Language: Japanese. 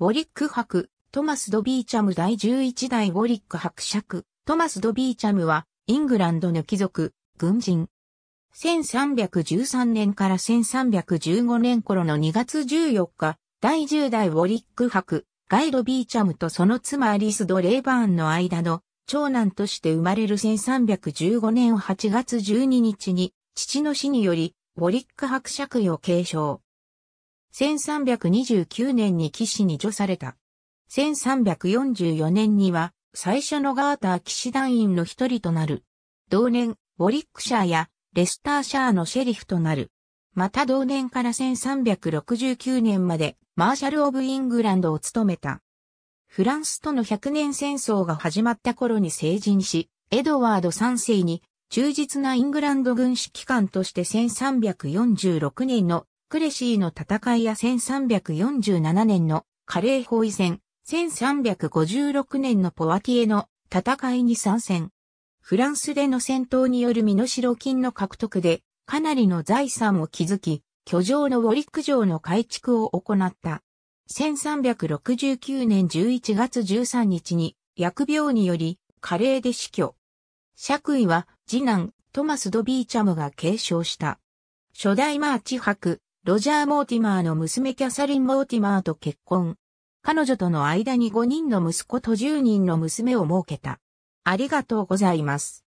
ウォリック伯、トマス・ド・ビーチャム第11代ウォリック伯爵、トマス・ド・ビーチャムは、イングランドの貴族、軍人。1313年から1315年頃の2月14日、第10代ウォリック伯、ガイド・ビーチャムとその妻アリス・ド・レイバーンの間の長男として生まれる1315年8月12日に父の死によりウォリック伯爵位を継承。1329年に騎士に除された。1344年には最初のガーター騎士団員の一人となる。同年、ウォリックシャーやレスターシャーのシェリフとなる。また同年から1369年までマーシャル・オブ・イングランドを務めた。フランスとの100年戦争が始まった頃に成人し、エドワード3世に忠実なイングランド軍指揮官として1346年のクレシーの戦いや1347年のカレー包囲戦、1356年のポワティエの戦いに参戦。フランスでの戦闘による身代金の獲得で、かなりの財産を築き、居城のウォリック城の改築を行った。1369年11月13日に、薬病により、加齢で死去。爵位は、次男、トマス・ドビーチャムが継承した。初代マーチ博。ロジャー・モーティマーの娘キャサリン・モーティマーと結婚。彼女との間に5人の息子と10人の娘を設けた。ありがとうございます。